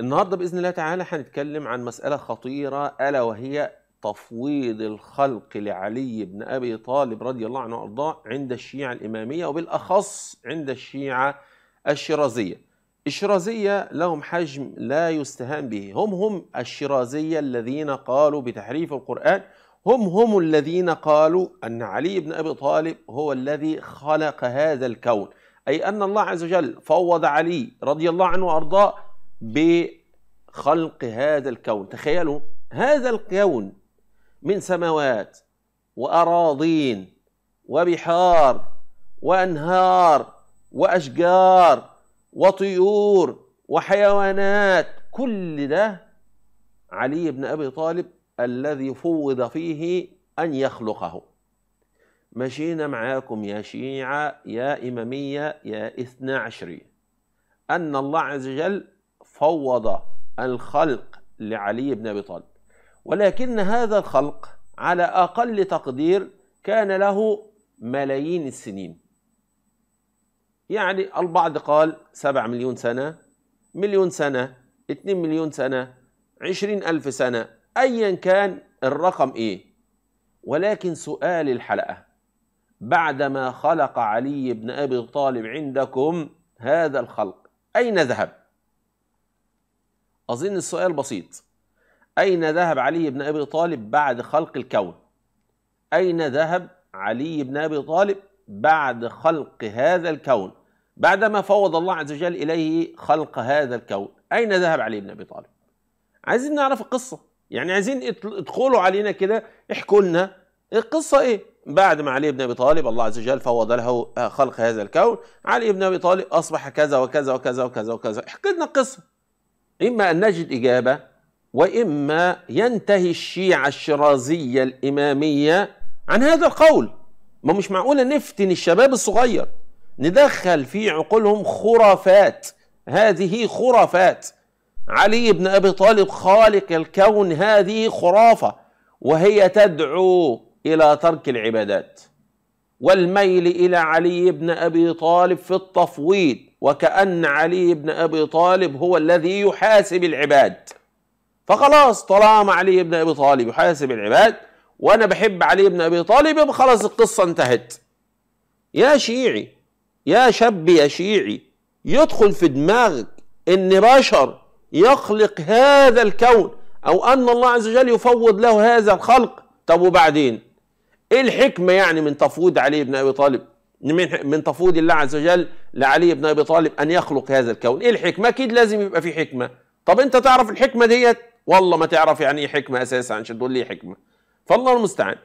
النهارده باذن الله تعالى هنتكلم عن مساله خطيره الا وهي تفويض الخلق لعلي بن ابي طالب رضي الله عنه وارضاه عند الشيعه الاماميه وبالاخص عند الشيعه الشيرازيه. الشرازيه لهم حجم لا يستهان به، هم هم الشرازيه الذين قالوا بتحريف القران، هم هم الذين قالوا ان علي بن ابي طالب هو الذي خلق هذا الكون، اي ان الله عز وجل فوض علي رضي الله عنه وارضاه بخلق هذا الكون تخيلوا هذا الكون من سماوات وأراضين وبحار وأنهار وأشجار وطيور وحيوانات كل ده علي بن أبي طالب الذي فوض فيه أن يخلقه مشينا معاكم يا شيعة يا إمامية يا إثنى عشرية أن الله عز وجل فوض الخلق لعلي بن ابي طالب ولكن هذا الخلق على اقل تقدير كان له ملايين السنين يعني البعض قال سبع مليون سنة مليون سنة اثنين مليون سنة عشرين ألف سنة أيا كان الرقم إيه ولكن سؤال الحلقة بعدما خلق علي بن أبي طالب عندكم هذا الخلق أين ذهب أظن السؤال بسيط أين ذهب علي بن أبي طالب بعد خلق الكون؟ أين ذهب علي بن أبي طالب بعد خلق هذا الكون؟ بعدما فوض الله عز وجل إليه خلق هذا الكون أين ذهب علي بن أبي طالب؟ عايزين نعرف القصة يعني عايزين ادخلوا علينا كده احكوا لنا القصة إيه؟ بعد ما علي بن ابي طالب الله عز وجل فوض له آه، خلق هذا الكون علي بن ابي طالب اصبح كذا وكذا وكذا وكذا وكذا احكي لنا القصه إما أن نجد إجابة وإما ينتهي الشيعة الشرازية الإمامية عن هذا القول ما مش معقولة نفتن الشباب الصغير ندخل في عقولهم خرافات هذه خرافات علي بن أبي طالب خالق الكون هذه خرافة وهي تدعو إلى ترك العبادات والميل الى علي بن ابي طالب في التفويض وكان علي بن ابي طالب هو الذي يحاسب العباد فخلاص طالما علي بن ابي طالب يحاسب العباد وانا بحب علي بن ابي طالب يبقى خلاص القصه انتهت يا شيعي يا شاب يا شيعي يدخل في دماغك ان بشر يخلق هذا الكون او ان الله عز وجل يفوض له هذا الخلق طب وبعدين ايه الحكمه يعني من تفويض علي بن ابي طالب من من تفويض الله عز وجل لعلي بن ابي طالب ان يخلق هذا الكون ايه الحكمه اكيد لازم يبقى في حكمه طب انت تعرف الحكمه ديت والله ما تعرف يعني ايه حكمه اساسا عشان تقول لي حكمه فالله المستعان